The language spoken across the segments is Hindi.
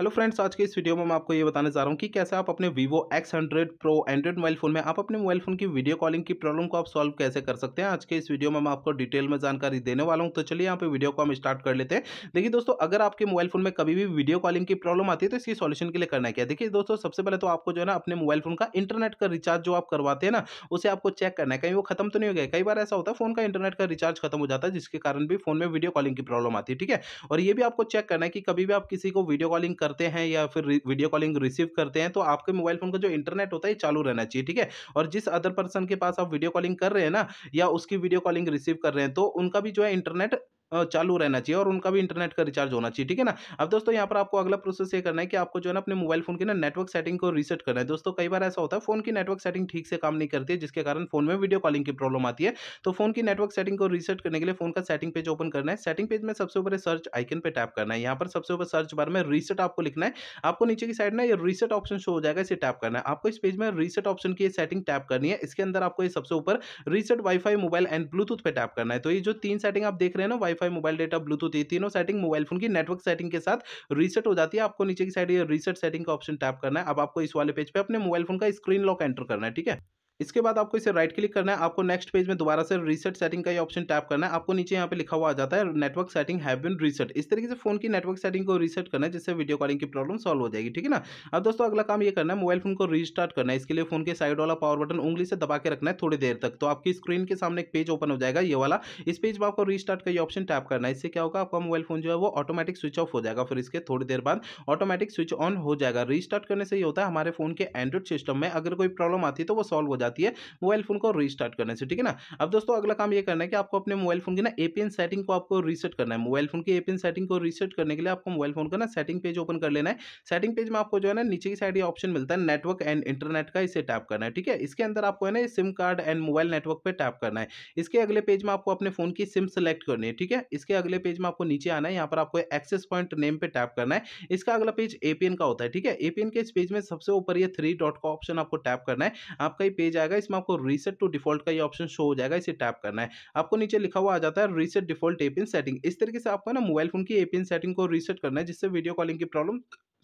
हेलो फ्रेंड्स आज के इस वीडियो में मैं आपको ये बताने जा रहा हूँ कि कैसे आप अपने Vivo X hundred Pro Android mobile phone में आप अपने मोबाइल फोन की वीडियो कॉलिंग की प्रॉब्लम को आप सॉल्व कैसे कर सकते हैं आज के इस वीडियो में मैं आपको डिटेल में जानकारी देने वाला हूँ तो चलिए यहाँ पे वीडियो को हम स्टार्ट कर लेते हैं देखिए दोस्तों अगर आपके मोबाइल फोन में कभी भी वीडियो कॉलिंग की प्रॉब्लम आती है तो इसकी सोल्यूशन के लिए करना क्या देखिए दोस्तों सबसे पहले तो आपको जो है ना अपने मोबाइल फोन का इंटरनेट का रिचार्ज जो आप करवाते हैं ना उसे आपको चेक करना है कहीं वो खत्म तो नहीं हो गया कई बार ऐसा होता है फोन का इंटरनेट का रिचार्ज खत्म हो जाता है जिसके कारण भी फोन में वीडियो कॉलिंग की प्रॉब्लम आती है ठीक है और ये भी आपको चेक करना है कि कभी भी आप किसी को वीडियो कॉलिंग करते हैं या फिर वीडियो कॉलिंग रिसीव करते हैं तो आपके मोबाइल फ़ोन का जो इंटरनेट होता है चालू रहना चाहिए ठीक है और जिस अदर पर्सन के पास आप वीडियो कॉलिंग कर रहे हैं ना या उसकी वीडियो कॉलिंग रिसीव कर रहे हैं तो उनका भी जो है इंटरनेट चालू रहना चाहिए और उनका भी इंटरनेट का रिचार्ज होना चाहिए ठीक है ना अब दोस्तों यहाँ पर आपको अगला प्रोसेस ये करना है कि आपको जो है ना अपने मोबाइल फोन की ना नेटवर्क सेटिंग को रीसेट करना है दोस्तों कई बार ऐसा होता है फोन की नेटवर्क सेटिंग ठीक से काम नहीं करती है जिसके कारण फोन में वीडियो कॉलिंग की प्रॉब्लम आती है तो फोन की नेटवर्क सेटिंग को रीसेट करने के लिए फोन का सेटिंग पेज ओपन करना है सेटिंग पेज में सबसे ऊपर सर्च आइकन पर टैप करना है यहाँ पर सबसे ऊपर सर्च बार में रीसेट आपको लिखना है आपको नीचे की साइड ना ये रीसेट ऑप्शन शो हो जाएगा इसे टैप करना है आपको इस पेज में रीसेट ऑप्शन की सेटिंग टैप करनी है इसके अंदर आपको सबसे ऊपर reset WiFi mobile and Bluetooth पे टैप करना है तो ये जो तीन सेटिंग आप देख रहे हैं ना Wi WiFi mobile data Bluetooth ये तीनों सेटिंग मोबाइल फोन की नेटवर्क सेटिंग के साथ रीसेट हो जाती है आपको नीचे की साइड रीसेट सेटिंग का ऑप्शन टैप करना है अब आपको इस वाले पेज पे अपने मोबाइल फोन का स्क्रीन लॉक एंटर करना है ठीक है इसके बाद आपको इसे राइट क्लिक करना है आपको नेक्स्ट पेज में दोबारा से रीसेट सेटिंग का ये ऑप्शन टैप करना है आपको नीचे यहाँ पे लिखा हुआ आ जाता है network setting have been reset इस तरीके से फोन की नेटवर्क सेटिंग को रीसेट करना है जिससे वीडियो कॉलिंग की प्रॉब्लम सॉल्व हो जाएगी ठीक है ना अब दोस्तों अगला काम ये करना है मोबाइल फोन को रीस्टार्ट करना है इसके लिए फोन के साइड वाला पावर बटन उंगली से दबा के रखना है थोड़ी देर तक तो आपकी स्क्रीन के सामने एक पेज ओपन हो जाएगा ये वाला इस पेज में आपको रीस्टार्ट का ये ऑप्शन टैप करना है इससे क्या होगा आपका मोबाइल फोन जो है वो ऑटोमेटिक स्विच ऑफ हो जाएगा फिर इसके थोड़ी देर बाद ऑटोमेटिक स्विच ऑन हो जाएगा रीस्टार्ट करने से ये होता है हमारे फोन के एंड्रॉइड सिस्टम में अगर कोई प्रॉब्लम आती है तो वो सॉल्व हो जाती जाती है मोबाइल फोन को रिस्टार्ट करने से ठीक है ना अब दोस्तों अगला काम ये करना है कि आपको अपने मोबाइल फोन की ना एपीएन सेटिंग को आपको रीसेट करना है मोबाइल फोन की एपीएन सेटिंग को रीसेट करने के लिए आपको मोबाइल फोन का ना सेटिंग पेज ओपन कर लेना है सेटिंग पेज में आपको जो है ना नीचे की साइड ऑप्शन मिलता है नेटवर्क एंड इंटरनेट का इसे टैप करना है ठीक है इसके अंदर आपको है ना sim card and mobile network पर टैप करना है इसके अगले पेज में आपको अपने फोन की सिम सेलेक्ट करनी है ठीक है इसके अगले पेज में आपको नीचे आना है यहाँ पर आपको एक्सेस पॉइंट नेम पर टैप करना है इसका अगला पेज एपीएन का होता है ठीक है एपीएन के इस पेज में सबसे ऊपर ये थ्री डॉट का ऑप्शन आपको टैप करना है आपका ये पेज जाएगा इसमें आपको रीसेट टू डिफॉल्ट का ये ऑप्शन शो हो जाएगा इसे टैप करना है आपको नीचे लिखा हुआ आ जाता है रीसेट डिफॉल्ट एपिन सेटिंग इस तरीके से आपको ना मोबाइल फोन की एपिन सेटिंग को रीसेट करना है जिससे वीडियो कॉलिंग की प्रॉब्लम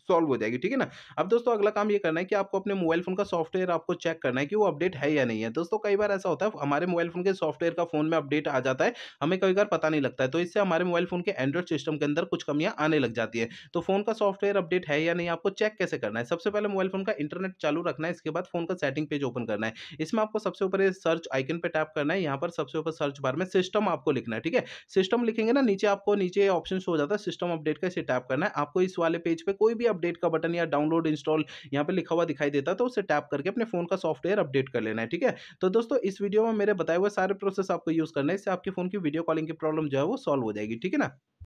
सॉल्व हो जाएगी ठीक है ना अब दोस्तों अगला काम ये करना है कि आपको अपने मोबाइल फोन का सॉफ्टवेयर आपको चेक करना है कि वो अपडेट है या नहीं है दोस्तों कई बार ऐसा होता है हमारे मोबाइल फोन के सॉफ्टवेयर का फोन में अपडेट आ जाता है हमें कई बार पता नहीं लगता है तो इससे हमारे मोबाइल फोन के एंड्रॉइड सिस्टम के अंदर कुछ कमियां आने लग जाती है तो फोन का सॉफ्टवेयर अपडेट है या नहीं आपको चेक कैसे करना है सबसे पहले मोबाइल फोन का इंटरनेट चालू रखना है इसके बाद फोन का सेटिंग पेज ओपन करना है इसमें आपको सबसे ऊपर सर्च आइकन पर टैप करना है यहाँ पर सबसे ऊपर सर्च बार में सिस्टम आपको लिखना है ठीक है सिस्टम लिखेंगे ना नीचे आपको नीचे ऑप्शन हो जाता है सिस्टम अपडेट का इसे टैप करना है आपको इस वाले पेज पर कोई भी अपडेट का बटन या डाउनलोड इंस्टॉल यहाँ पे लिखा हुआ दिखाई देता है तो उसे टैप करके अपने फोन का सॉफ्टवेयर अपडेट कर लेना है ठीक है तो दोस्तों इस वीडियो में मेरे बताए हुए सारे प्रोसेस आपको यूज़ करना है इससे आपके फोन की वीडियो कॉलिंग की प्रॉब्लम जो है वो सॉल्व हो जाएगी ठीक है ना